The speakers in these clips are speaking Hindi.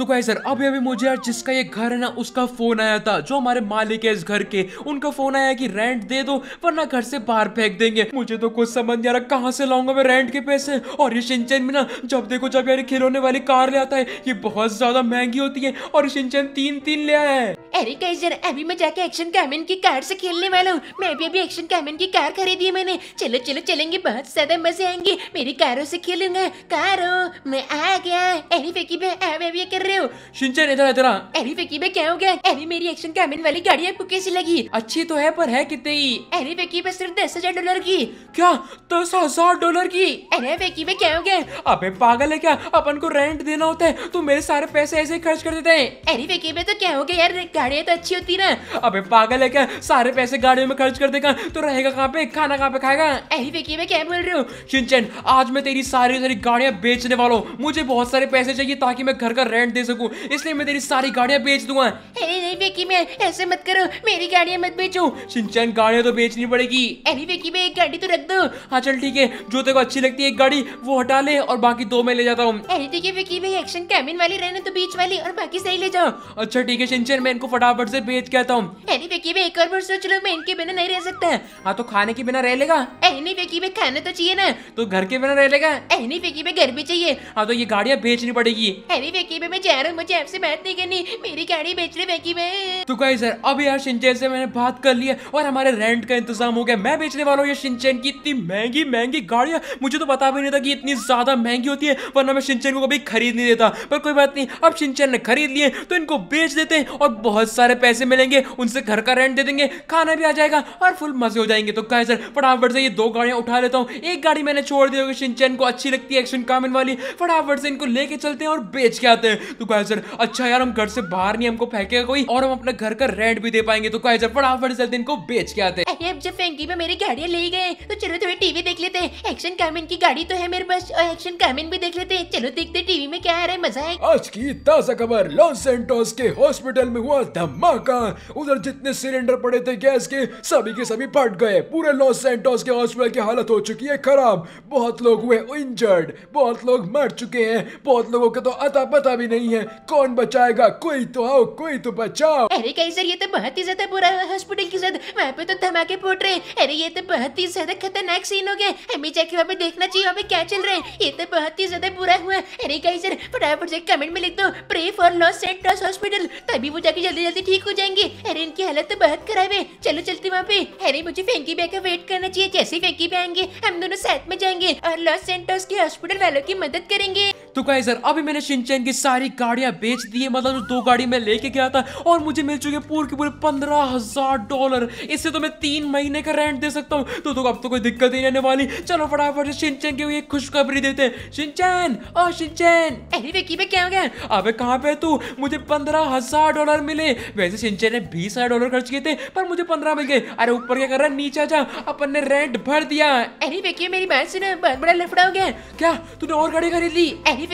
तो गाय सर अभी अभी मुझे यार जिसका ये घर है ना उसका फोन आया था जो हमारे मालिक है इस घर के उनका फोन आया कि रेंट दे दो वरना घर से बाहर फेंक देंगे मुझे तो कुछ समझ नहीं आ रहा कहाँ से लाऊंगा मैं रेंट के पैसे और ये सिंचन में ना जब देखो जब यार खिलौने वाली कार ले आता है ये बहुत ज्यादा महंगी होती है और सिंचन तीन तीन ले आया है अरे सर अभी मैं जाके एक्शन कैमिन की कार से खेलने वाला हूँ मैं भी अभी एक्शन कैमिन की कार खरीदी है मैंने चलो चलो चलेंगे बहुत ज्यादा मजे आएंगे मेरी कारों से खेलूंगा कारो मैं आ गया अरे मैं अभी कर रहे हो शिनचैन इधर इधर अरे फेकी में क्या हो गया अरे मेरी एक्शन कैमिन वाली गाड़ी आपको कैसी लगी अच्छी तो है पर है कितने की अरे फेकी में सिर्फ दस हजार डॉलर की क्या दस हजार डॉलर की अरे फेकी में क्या हो गया अबे पागल है क्या अपन को रेंट देना होता है तो मेरे सारे पैसे ऐसे खर्च कर देते हैं अरे फेकी में तो क्या हो गया यार गाड़ियाँ तो अच्छी होती ना अबे पागल है क्या सारे पैसे गाड़ियों में खर्च कर देगा तो रहेगा कहाँ पे खाना कहाँ पे खाएगा अरे फेकी में क्या बोल रही हूँ सिंचन आज मैं तेरी सारी सारी गाड़ियाँ बेचने वाला हूँ मुझे बहुत सारे पैसे चाहिए ताकि मैं घर का रेंट दे सकूं इसलिए मैं तेरी सारी गाड़ियां बेच दूंगा अरे नहीं वेकी मैं ऐसे मत करो मेरी गाड़ियां मत बेचो सिंचन गाड़ियां तो बेचनी पड़ेगी अरे वेकी मैं एक गाड़ी तो रख दो हाँ चल ठीक है जो तेरे को अच्छी लगती है एक गाड़ी वो हटा ले और बाकी दो मैं ले जाता हूँ अरे ठीक है वेकी भाई एक्शन कैबिन वाली रहने तो बीच वाली और बाकी सही ले जाओ अच्छा ठीक है सिंचन मैं इनको फटाफट से बेच के आता हूँ अरे वेकी भाई एक और बार सोच लो मैं इनके बिना नहीं रह सकता हाँ तो खाने के बिना रह लेगा अरे नहीं वेकी भाई खाना तो चाहिए ना तो घर के बिना रह लेगा अरे नहीं वेकी भाई घर भी चाहिए हाँ तो ये गाड़ियाँ बेचनी पड़ेगी अरे वेकी भाई मुझे आपसे बात नहीं करनी मेरी गाड़ी में तो सर अब यार से मैंने बात कर लिया और हमारे रेंट का इंतजाम हो गया मैं बेचने वाला हूँ ये शिनचैन की इतनी महंगी महंगी गाड़ियाँ मुझे तो पता भी नहीं था कि इतनी ज्यादा महंगी होती है वरना मैं सिंचन को कभी खरीद नहीं देता पर कोई बात नहीं अब सिंचन ने खरीद लिए तो इनको बेच देते हैं और बहुत सारे पैसे मिलेंगे उनसे घर का रेंट दे देंगे खाना भी आ जाएगा और फुल मजे हो जाएंगे तो कहे सर फटाफट से ये दो गाड़ियाँ उठा लेता हूँ एक गाड़ी मैंने छोड़ दी होगी तो सिंचन को अच्छी लगती है एक्शन कामिन वाली फटाफट से इनको लेके चलते हैं और बेच के आते हैं तो गाइस अच्छा यार हम घर से बाहर नहीं हमको फेंकेगा कोई और हम अपने घर का रेंट भी दे पाएंगे तो गाइस फटाफट जल्दी इनको बेच के आते जब फैंकी में मेरी गाड़ियाँ ले गए तो चलो थोड़ी टीवी देख लेते हैं एक्शन कैमिन की गाड़ी तो है मेरे पास और एक्शन कैमिन भी देख लेते हैं चलो देखते टीवी में क्या आ रहा है मजा है आज की ताजा खबर लॉस सेंटोस के हॉस्पिटल में हुआ धमाका उधर जितने सिलेंडर पड़े थे गैस के सभी के सभी फट गए पूरे लॉस सेंटोस के हॉस्पिटल की हालत हो चुकी है खराब बहुत लोग हुए इंजर्ड बहुत लोग मर चुके हैं बहुत लोगों के तो अता पता भी नहीं नहीं है कौन बचाएगा कोई तो आओ कोई तो बचाओ अरे कहीं सर ये तो बहुत ही ज्यादा बुरा हॉस्पिटल की जद वहाँ पे तो धमाके फूट रहे अरे ये तो बहुत ही ज्यादा खतरनाक सीन हो गया हमें जाके वहाँ पे देखना चाहिए वहाँ पे क्या चल रहा है ये तो बहुत ही ज्यादा बुरा हुआ अरे कहीं सर फटाफट से कमेंट में लिख दो pray for Los Saint hospital तभी वो जाके जल्दी जल्दी ठीक हो जाएंगे अरे इनकी हालत तो बहुत खराब है चलो चलते वहाँ पे अरे मुझे फेंकी बैग का वेट करना चाहिए जैसे फेंकी भी आएंगे हम दोनों साथ में जाएंगे और लॉस सेंटर्स के हॉस्पिटल वालों की मदद करेंगे तो कहीं सर अभी मैंने सिंचन की सारी सारी गाड़ियां बेच दी है मतलब दो गाड़ी में लेके गया था और मुझे मिल चुके पूरे के पूरे पंद्रह हजार डॉलर इससे तो मैं तीन महीने का रेंट दे सकता हूँ तो, तो अब तो कोई दिक्कत ही रहने वाली चलो फटाफट से सिंचन की एक खुशखबरी देते हैं शिनचैन ओ शिनचैन अरे विकी क्या हो गया अब कहाँ पे तू मुझे पंद्रह हजार डॉलर मिले वैसे सिंचन ने बीस हजार डॉलर खर्च किए थे पर मुझे पंद्रह मिल गए अरे ऊपर क्या कर रहा है नीचे जा अपन ने रेंट भर दिया अरे मेरी बात सुनो बड़ा लफड़ा हो गया क्या तूने और गाड़ी खरीद ली अरे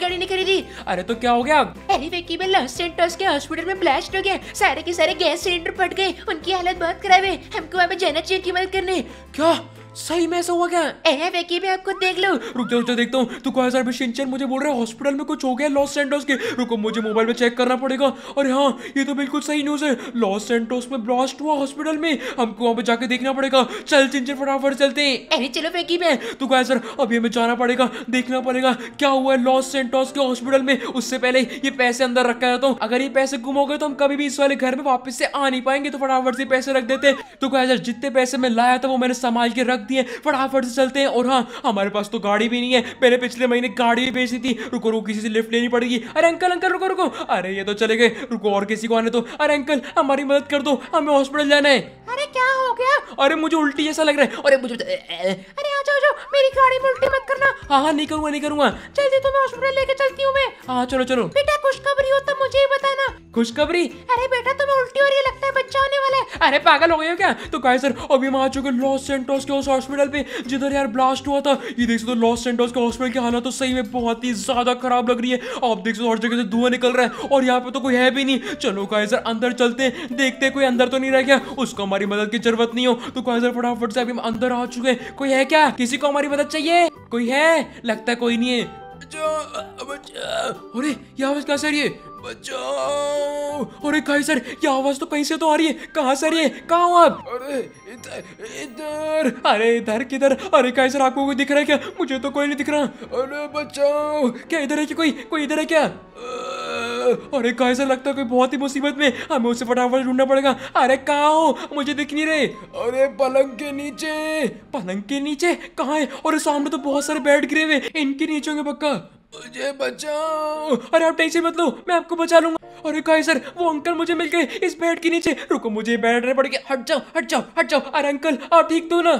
गाड़ी नहीं खरीदी अरे तो क्या हो गया की में लॉस के हॉस्पिटल में ब्लास्ट हो गया सारे के सारे गैस सिलेंडर फट गए उनकी हालत बहुत खराब है हमको वहाँ पे जाना चाहिए की मदद करने क्या सही में ऐसा हुआ क्या ए वेकी मैं आपको देख लो रुक जाओ रुक जा देखता हूँ तो कहा सर शिनचैन मुझे बोल रहा है हॉस्पिटल में कुछ हो गया लॉस सेंटोस के रुको मुझे मोबाइल में चेक करना पड़ेगा अरे हाँ ये तो बिल्कुल सही न्यूज़ है लॉस सेंटोस में ब्लास्ट हुआ हॉस्पिटल में हमको वहाँ पे जाके देखना पड़ेगा चल चिंचन फटाफट चलते हैं अरे चलो वेकी मैं तो कहा सर अभी हमें जाना पड़ेगा देखना पड़ेगा क्या हुआ है लॉस सेंटोस के हॉस्पिटल में उससे पहले ये पैसे अंदर रखा जाता हूँ अगर ये पैसे गुम हो गए तो हम कभी भी इस वाले घर में वापस से आ नहीं पाएंगे तो फटाफट से पैसे रख देते तो कहा सर जितने पैसे मैं लाया था वो मैंने संभाल के रख लगती है फटाफट से चलते हैं और हाँ हमारे पास तो गाड़ी भी नहीं है मैंने पिछले महीने गाड़ी भी बेची थी रुको रुको किसी से लिफ्ट लेनी पड़ेगी अरे अंकल अंकल रुको रुको अरे ये तो चले गए रुको और किसी को आने दो अरे अंकल हमारी मदद कर दो हमें हॉस्पिटल जाना है अरे क्या हो गया अरे मुझे उल्टी जैसा लग रहा है अरे मुझे अरे मेरी गाड़ी में उल्टी मत करना हाँ हाँ नहीं करूँगा नहीं करूँगा जल्दी तुम्हें हॉस्पिटल लेके चलती हूँ मैं हाँ चलो चलो बेटा खुशखबरी हो तो मुझे ही बताना खुशखबरी अरे बेटा तुम्हें उल्टी हो रही है लगता है बच्चा होने वाला है अरे पागल हो गए हो क्या तो गाय सर अभी हम आ चुके लॉस सेंटोस के उस हॉस्पिटल पे जिधर यार ब्लास्ट हुआ था ये देख सकते हो लॉस सेंटोस के हॉस्पिटल की हालत तो सही में बहुत ही ज्यादा खराब लग रही है आप देख सकते हो हर जगह से धुआं निकल रहा है और यहाँ पे तो कोई है भी नहीं चलो गाय सर अंदर चलते हैं देखते कोई अंदर तो नहीं रह गया उसको हमारी मदद की जरूरत नहीं हो तो गाय सर फटाफट से अभी हम अंदर आ चुके कोई है क्या किसी को हमारी मदद चाहिए कोई है लगता कोई नहीं है अरे ये आवाज कहाँ से आ रही है बचाओ अरे कहीं सर ये आवाज तो कहीं से तो आ रही है कहाँ सर ये कहाँ हो आप अरे इधर अरे इधर किधर अरे कहीं सर आपको कोई दिख रहा है क्या मुझे तो कोई नहीं दिख रहा अरे बचाओ क्या इधर है क्या कोई कोई इधर है क्या अरे कहा ऐसा लगता है कोई बहुत ही मुसीबत में हमें हाँ, उसे फटाफट ढूंढना पड़ेगा अरे कहा हो मुझे दिख नहीं रहे अरे पलंग के नीचे पलंग के नीचे कहा है और सामने तो बहुत सारे बेड गिरे हुए इनके नीचे होंगे पक्का मुझे बचाओ अरे आप टेंशन मत लो मैं आपको बचा लूंगा अरे काय सर वो अंकल मुझे मिल गए इस बेड के नीचे रुको मुझे बैठने पड़ गया हट जाओ हट जाओ हट जाओ अरे अंकल आप ठीक तो ना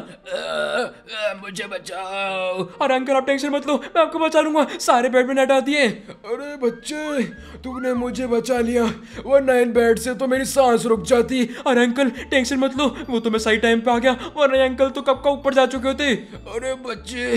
मुझे बचाओ अरे अंकल आप टेंशन मत लो मैं आपको बचा लूंगा सारे बेड में नटा दिए अरे बच्चे तुमने मुझे बचा लिया वो नाइन बेड से तो मेरी सांस रुक जाती अरे अंकल टेंशन मत लो वो तो मैं सही टाइम पे आ गया वरना अंकल तो कब का ऊपर जा चुके होते अरे बच्चे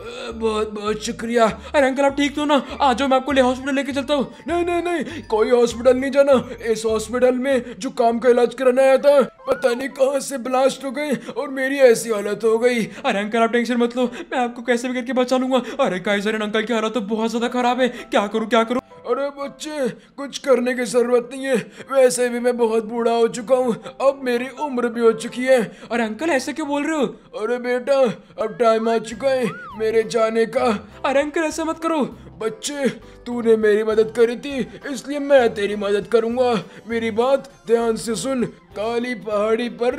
बहुत बहुत शुक्रिया अरे अंकल आप ठीक तो ना आ जाओ मैं आपको ले हॉस्पिटल लेके चलता हूँ नहीं नहीं नहीं कोई हॉस्पिटल नहीं जाना इस हॉस्पिटल में जो काम का इलाज कराने आया था पता नहीं कहाँ से ब्लास्ट हो गई और मेरी ऐसी हालत हो गई अरे अंकल आप टेंशन मत लो मैं आपको कैसे भी करके बचा लूंगा अरे काई अंकल की हालत तो बहुत ज़्यादा खराब है क्या करूँ क्या करूँ अरे बच्चे कुछ करने की ज़रूरत नहीं है वैसे भी मैं बहुत बूढ़ा हो चुका हूँ अब मेरी उम्र भी हो चुकी है और अंकल ऐसे क्यों बोल रहे हो अरे बेटा अब टाइम आ चुका है मेरे जाने का अरे अंकल ऐसा मत करो बच्चे तूने मेरी मदद करी थी इसलिए मैं तेरी मदद करूंगा मेरी बात ध्यान से सुन काली पहाड़ी पर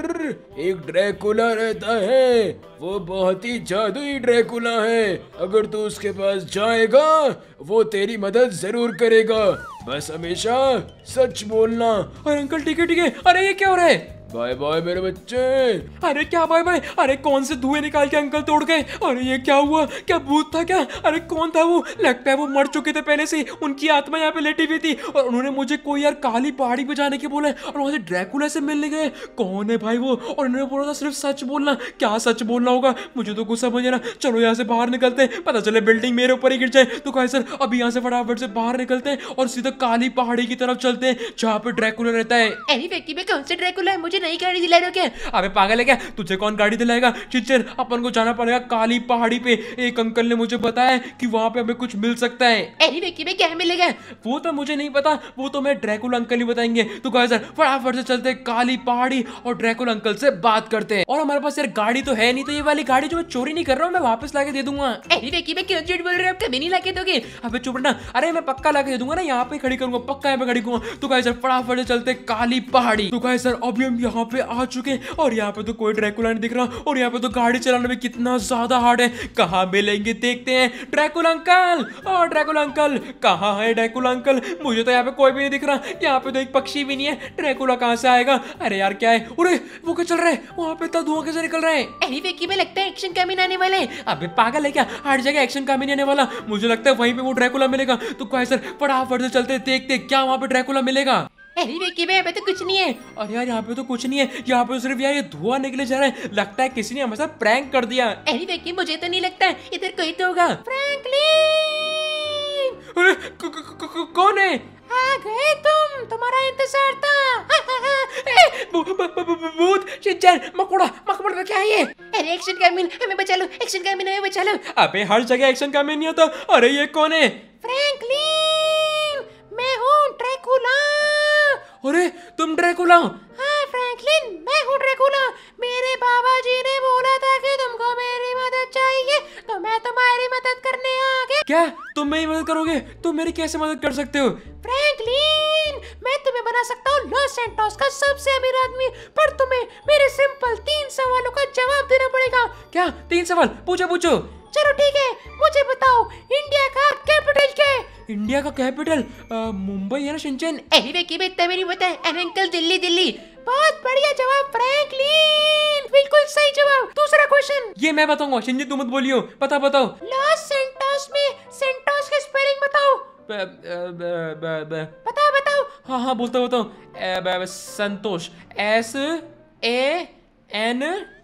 एक ड्रैकुला रहता है वो बहुत ही जादुई ड्रैकुला है अगर तू उसके पास जाएगा वो तेरी मदद जरूर करेगा बस हमेशा सच बोलना और अंकल ठीक है ठीक है अरे ये क्या हो रहा है बाय बाय मेरे बच्चे अरे क्या बाय बाय अरे कौन से धुएं निकाल के अंकल तोड़ गए अरे ये क्या हुआ क्या भूत था क्या अरे कौन था वो लगता है वो मर चुके थे पहले से उनकी आत्मा यहाँ पे लेटी हुई थी और उन्होंने मुझे कोई यार काली पहाड़ी पे जाने के बोला और वहां से ड्रैकुला से मिलने गए कौन है भाई वो और उन्होंने बोला था सिर्फ सच बोलना क्या सच बोलना होगा मुझे तो कुछ समझ ना चलो यहाँ से बाहर निकलते हैं पता चले बिल्डिंग मेरे ऊपर ही गिर जाए तो कहा सर अभी यहाँ से फटाफट से बाहर निकलते हैं और सीधा काली पहाड़ी की तरफ चलते हैं जहाँ पे ड्रैकुला रहता है कौन से ड्रैकुला है मुझे मुझे नई गाड़ी दिला रहे हो क्या अबे पागल है क्या तुझे कौन गाड़ी दिलाएगा चिचर अपन को जाना पड़ेगा काली पहाड़ी पे एक अंकल ने मुझे बताया कि वहाँ पे हमें कुछ मिल सकता है अरे विक्की में क्या मिलेगा वो तो मुझे नहीं पता वो तो मैं ड्रैकुल अंकल ही बताएंगे तो कहा सर फटाफट से चलते काली पहाड़ी और ड्रैकुल अंकल से बात करते हैं और हमारे पास यार गाड़ी तो है नहीं तो ये वाली गाड़ी जो मैं चोरी नहीं कर रहा हूँ मैं वापस लाके दे दूंगा अरे विक्की में क्यों चीट बोल रहे हो आप कभी नहीं लाके दोगे अबे चुप रहना अरे मैं पक्का लाके दे दूंगा ना यहाँ पे खड़ी करूंगा पक्का यहाँ पे खड़ी करूंगा तो कहे सर फटाफट से चलते काली पहाड़ी तो कहे सर अभी यहाँ पे आ चुके हैं और यहाँ पे तो कोई ड्रैकुला नहीं दिख रहा और यहाँ पे तो गाड़ी चलाने में कितना ज्यादा हार्ड है कहाँ मिलेंगे देखते हैं ड्रैकुल अंकल और ड्रैकुल अंकल कहाँ है ड्रैकुल अंकल मुझे तो यहाँ पे कोई भी नहीं दिख रहा यहाँ पे तो एक पक्षी भी नहीं है ड्रैकुला कहाँ से आएगा अरे यार क्या है अरे वो क्या चल रहे है वहाँ पे तो धुआं कैसे निकल रहा है अरे वेकी में लगता है एक्शन कैमिन आने वाले अबे पागल है क्या हर जगह एक्शन कैमिन आने वाला मुझे लगता है वहीं पे वो ड्रैकुला मिलेगा तो क्या सर फटाफट से चलते देखते क्या वहाँ पे ड्रैकुला मिलेगा तो कुछ नहीं है अरे यार यहाँ पे तो कुछ नहीं है यहाँ पे तो सिर्फ यार ये धुआं निकले जा रहा है लगता है किसी ने हमारे साथ प्रैंक कर दिया अरे मुझे तो नहीं लगता इधर कोई तो होगा फ्रैंकलिन कौन है आ गए तुम तुम्हारा इंतजार था भूत मकोड़ा क्या है ये अरे एक्शन कैमिन हमें बचा लो एक्शन कैमिन हमें बचा लो अबे हर जगह एक्शन कैमिन नहीं होता अरे ये कौन है फ्रैंकलिन मैं हूँ ट्रैकुला अरे तुम ड्रैकुला हो हाँ फ्रैंकलिन मैं हूँ ड्रैकुला मेरे बाबा जी ने बोला था कि तुमको मेरी मदद चाहिए तो मैं तुम्हारी मदद करने आ गया क्या तुम मेरी मदद करोगे तुम मेरी कैसे मदद कर सकते हो फ्रैंकलिन मैं तुम्हें बना सकता हूँ लॉस सेंटोस का सबसे अमीर आदमी पर तुम्हें मेरे सिंपल तीन सवालों का जवाब देना पड़ेगा क्या तीन सवाल पूछो पूछो चलो ठीक है मुझे बताओ इंडिया का कैपिटल क्या है इंडिया का कैपिटल मुंबई है ना सिंचन अरे वे की बेटा मेरी बता अरे अंकल दिल्ली दिल्ली बहुत बढ़िया जवाब फ्रैंकलिन बिल्कुल सही जवाब दूसरा क्वेश्चन ये मैं बताऊंगा सिंचन तू मत बोलियो पता बताओ लॉस सेंटोस में सेंटोस की स्पेलिंग बताओ बताओ बताओ हाँ हाँ बोलता बताओ Santosh S A N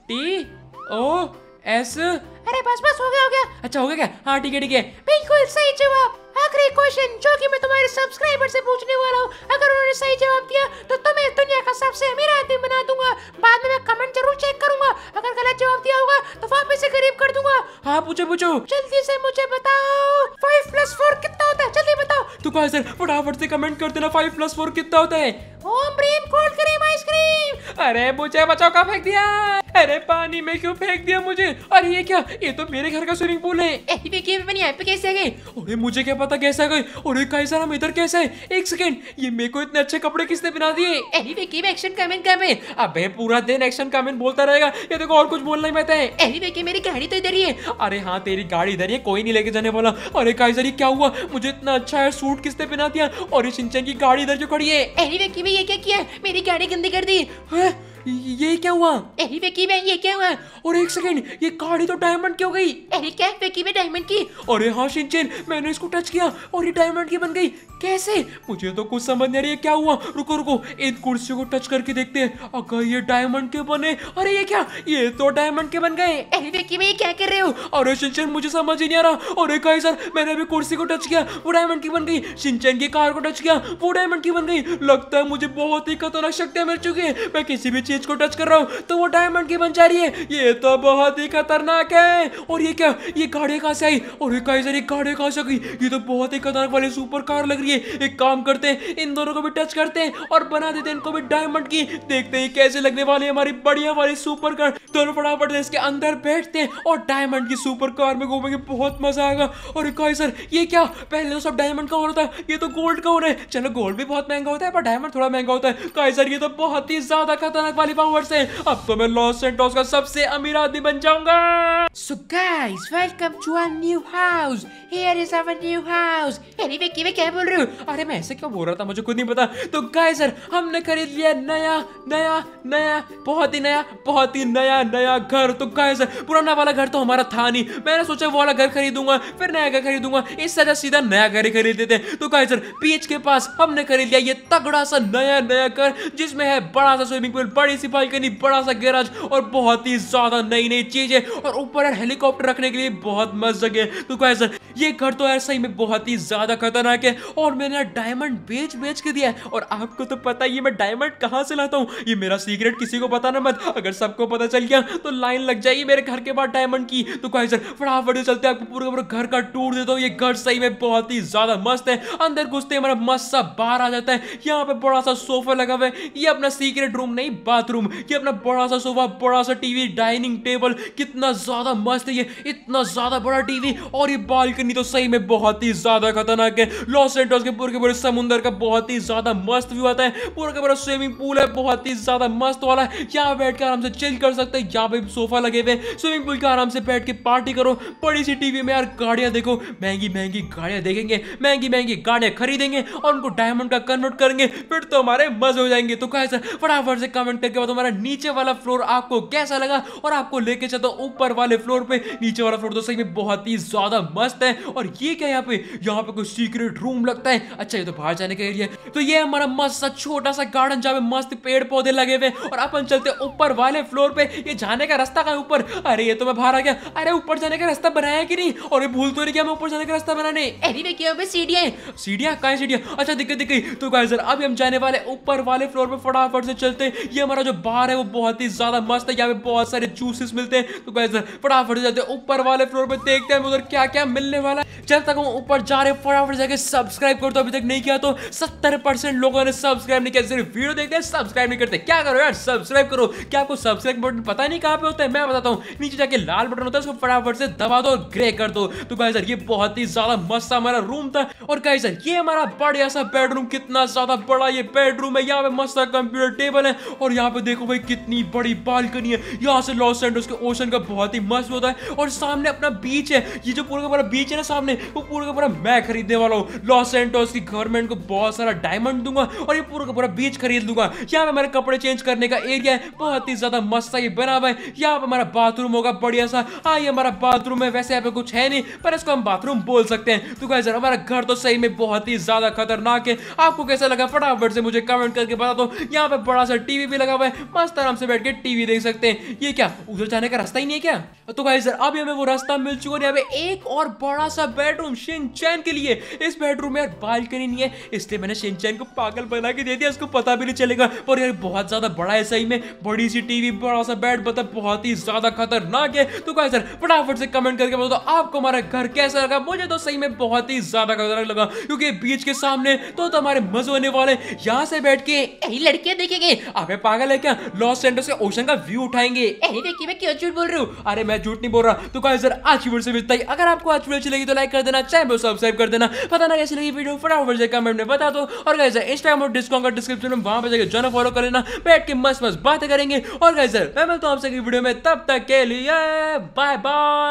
T O S अरे बस बस हो गया हो गया अच्छा हो गया क्या हाँ ठीक है ठीक है बिल्कुल सही जवाब आखिरी क्वेश्चन जो कि मैं तुम्हारे सब्सक्राइबर से पूछने वाला हूँ अगर उन्होंने सही जवाब दिया तो तुम्हें दुनिया का सबसे अमीर आदमी बना दूंगा बाद में मैं कमेंट जरूर चेक करूंगा अगर गलत जवाब दिया होगा तो वापस से गरीब कर दूंगा हाँ पूछो पूछो जल्दी से मुझे बताओ फाइव प्लस फोर कितना होता है जल्दी बताओ तो कहा सर फटाफट से कमेंट कर देना फाइव प्लस फोर कितना होता है ओम क्रीम कोल्ड क्रीम आइसक्रीम अरे मुझे बचाओ का फेंक दिया अरे पानी में क्यों फेंक दिया मुझे अरे ये क्या ये तो मेरे घर का स्विमिंग पूल है कैसे आ अरे मुझे क्या पता कैसे आ गई अरे कई सारा हम इधर कैसे है एक सेकेंड ये मेरे को इतने अच्छे कपड़े किसने बना दिए एक्शन कमेंट कर अब पूरा दिन एक्शन कमेंट बोलता रहेगा ये देखो और कुछ बोलना ही पता है अरे देखिए मेरी गाड़ी तो इधर ही है अरे हाँ तेरी गाड़ी इधर ही है कोई नहीं लेके जाने वाला अरे काइजर ये क्या हुआ मुझे इतना अच्छा है सूट किसने पहना दिया और ये सिंचन की गाड़ी इधर जो खड़ी है अरे देखिए ये क्या किया मेरी गाड़ी गंदी कर दी है? ये क्या हुआ अरे विकी में ये क्या हुआ और एक सेकेंड ये गाड़ी तो डायमंड की हो गई अरे क्या विकी में डायमंड की अरे हाँ शिनचैन मैंने इसको टच किया और ये डायमंड की बन गई कैसे मुझे तो कुछ समझ नहीं आ रही है क्या हुआ रुको रुको इन कुर्सियों को टच करके देखते हैं अगर ये डायमंड के बने अरे ये क्या ये तो डायमंड के बन गए अरे क्या कर रहे हो अरे सिंचन मुझे समझ ही नहीं आ रहा अरे कहीं सर मैंने अभी कुर्सी को टच किया वो डायमंड की बन गई सिंचन की कार को टच किया वो डायमंड की बन गई लगता है मुझे बहुत ही खतरनाक शक्तियां मिल चुकी है मैं किसी भी चीज को टच कर रहा हूँ तो वो डायमंड की बन जा रही है ये तो बहुत ही खतरनाक है और ये क्या ये गाड़ी कहाँ से आई और कहीं सर ये गाड़ी कहाँ से आ गई ये तो बहुत ही खतरनाक वाली सुपर कार लग रही है चलिए एक काम करते हैं इन दोनों को भी टच करते हैं और बना देते हैं इनको भी डायमंड की देखते हैं कैसे लगने वाली हमारी बढ़िया वाली सुपर कार दोनों फटाफट इसके अंदर बैठते हैं और डायमंड की सुपर कार में घूमेंगे बहुत मजा आएगा और कहा सर ये क्या पहले तो सब डायमंड का हो रहा था ये तो गोल्ड का हो रहा है चलो गोल्ड भी बहुत महंगा होता है पर डायमंड थोड़ा महंगा होता है कहा सर ये तो बहुत ही ज्यादा खतरनाक वाली पावर्स है अब तो मैं लॉस सेंटोस का सबसे अमीर आदमी बन जाऊंगा So guys, welcome to our new house. Here is our new house. Anyway, क्या बोल रहे हो अरे मैं ऐसे क्यों बोल रहा था मुझे खुद नहीं पता तो गाय सर हमने खरीद लिया नया नया नया बहुत ही नया बहुत ही नया नया घर तो गाय सर पुराना वाला घर तो हमारा था नहीं मैंने सोचा वो वाला घर खरीदूंगा फिर नया घर खरीदूंगा इस सजा सीधा नया घर ही खरीद लेते तो गाय सर पीएच के पास हमने खरीद लिया ये तगड़ा सा नया नया घर जिसमें है बड़ा सा स्विमिंग पूल बड़ी सी बालकनी बड़ा सा गैराज और बहुत ही ज्यादा नई नई चीजें और ऊपर हेलीकॉप्टर रखने के लिए बहुत मस्त जगह तो गाय सर ये घर तो यार सही में बहुत ही ज्यादा खतरनाक है और मैंने डायमंड बेच बेच के दिया है और आपको तो पता ही मैं डायमंड कहाँ से लाता हूँ ये मेरा सीक्रेट किसी को बताना मत अगर सबको पता चल गया तो लाइन लग जाएगी मेरे घर के बाहर डायमंड की तो कहा सर फटाफट चलते आपको पूरा पूरा घर का टूर देता हूँ ये घर सही में बहुत ही ज्यादा मस्त है अंदर घुसते हमारा मस्त सा बाहर आ जाता है यहाँ पे बड़ा सा सोफा लगा हुआ है ये अपना सीक्रेट रूम नहीं बाथरूम ये अपना बड़ा सा सोफा बड़ा सा टीवी डाइनिंग टेबल कितना ज्यादा मस्त है ये इतना ज्यादा बड़ा टीवी और ये बालकनी तो सही में बहुत ही ज्यादा खतरनाक है लॉस एंड के पूरे के पूरे समुंदर का बहुत ही ज्यादा मस्त व्यू आता है पूरे का पूरा स्विमिंग पूल है बहुत ही ज्यादा मस्त वाला है यहाँ बैठ कर आराम से चिल कर सकते हैं यहाँ पे सोफा लगे हुए स्विमिंग पूल के आराम से बैठ के पार्टी करो बड़ी सी टीवी में यार गाड़ियाँ देखो महंगी महंगी गाड़ियाँ देखेंगे महंगी महंगी गाड़ियाँ खरीदेंगे और उनको डायमंड का कन्वर्ट करेंगे फिर तो हमारे मजे हो जाएंगे तो कैसे फटाफट से कमेंट करके बताओ हमारा नीचे वाला फ्लोर आपको कैसा लगा और आपको लेके चलो ऊपर वाले फ्लोर पे नीचे वाला फ्लोर तो सही में बहुत ही ज्यादा मस्त है और ये क्या यहाँ पे यहाँ पे कोई सीक्रेट रूम लग सकता है अच्छा ये तो बाहर जाने का एरिया है तो ये हमारा मस्त सा छोटा सा गार्डन जहाँ पे मस्त पेड़ पौधे लगे हुए और अपन चलते ऊपर वाले फ्लोर पे ये जाने का रास्ता कहा ऊपर अरे ये तो मैं बाहर आ गया अरे ऊपर जाने का रास्ता बनाया कि नहीं और ये भूल तो नहीं गया मैं ऊपर जाने का रास्ता बनाने अरे मैं क्या सीढ़ियाँ सीढ़ियाँ अच्छा दिक्कत दिख गई तो गाइस सर अभी हम जाने वाले ऊपर वाले फ्लोर पे फटाफट से चलते ये हमारा जो बार है वो बहुत ही ज्यादा मस्त है यहाँ पे बहुत सारे जूसेस मिलते हैं तो गाइस सर फटाफट से जाते ऊपर वाले फ्लोर पे देखते हैं उधर क्या क्या मिलने वाला जब तक हम ऊपर जा रहे फटाफट जाके सब्सक्राइब सब्सक्राइब कर दो अभी तक नहीं किया तो सत्तर परसेंट लोगों ने सब्सक्राइब नहीं किया सिर्फ वीडियो देखते हैं सब्सक्राइब नहीं करते क्या करो यार सब्सक्राइब करो क्या आपको सब्सक्राइब बटन पता नहीं कहाँ पे होता है मैं बताता हूँ नीचे जाके लाल बटन होता है उसको फटाफट से दबा दो और ग्रे कर दो तो कहा सर ये बहुत ही ज्यादा मस्त हमारा रूम था और कहा सर ये हमारा बढ़िया सा बेडरूम कितना ज्यादा बड़ा ये बेडरूम है यहाँ पे मस्त कंप्यूटर टेबल है और यहाँ पे देखो भाई कितनी बड़ी बालकनी है यहाँ से लॉस एंडोस के ओशन का बहुत ही मस्त होता है और सामने अपना बीच है ये जो पूरा का पूरा बीच है ना सामने वो पूरा का पूरा मैं खरीदने वाला हूँ लॉस एंड सेंटोस की गवर्नमेंट को बहुत सारा डायमंड दूंगा और ये पूरा का पूरा बीच खरीद लूंगा यहाँ पे हमारे कपड़े चेंज करने का एरिया है बहुत ही ज्यादा मस्त सा ये बना हुआ है यहाँ पे हमारा बाथरूम होगा बढ़िया सा हाँ ये हमारा बाथरूम है वैसे यहाँ पे कुछ है नहीं पर इसको हम बाथरूम बोल सकते हैं तो क्या सर हमारा घर तो सही में बहुत ही ज्यादा खतरनाक है आपको कैसा लगा फटाफट से मुझे कमेंट करके बता दो यहाँ पे बड़ा सा टीवी भी लगा हुआ है मस्त आराम से बैठ के टीवी देख सकते हैं ये क्या उधर जाने का रास्ता ही नहीं है क्या तो भाई सर अभी हमें वो रास्ता मिल चुका है यहाँ पे एक और बड़ा सा बेडरूम शिंग चैन के लिए इस बेडरूम में बालकनी नहीं है इसलिए मैंने शिनचैन को पागल बना के दे दिया उसको पता भी नहीं चलेगा और यार बहुत ज़्यादा बड़ा है सही में बड़ी सी टीवी बड़ा सा बेड मतलब बहुत ही ज़्यादा खतरनाक है तो गाइस सर फटाफट से कमेंट करके बताओ आपको हमारा घर कैसा लगा मुझे तो सही में बहुत ही ज़्यादा खतरनाक लगा क्योंकि बीच के सामने तो, तो हमारे मजे होने वाले यहाँ से बैठ के यही लड़के देखेंगे आप पागल है क्या लॉस सेंटर से ओशन का व्यू उठाएंगे यही देखिए मैं क्यों झूठ बोल रही हूँ अरे मैं झूठ नहीं बोल रहा तो गाइस सर आज की वीडियो से मिलता है अगर आपको आज वीडियो अच्छी लगी तो लाइक कर देना चैनल सब्सक्राइब कर देना पता ना कैसी लगी वीडियो फटाफट से कमेंट में बता दो और गाइज इंस्टाग्राम और डिस्काउंट का डिस्क्रिप्शन में वहां पर जाकर जो फॉलो कर लेना बैठ के मस्त मस्त बातें करेंगे और गाइज मैं मिलता हूँ आपसे वीडियो में तब तक के लिए बाय बाय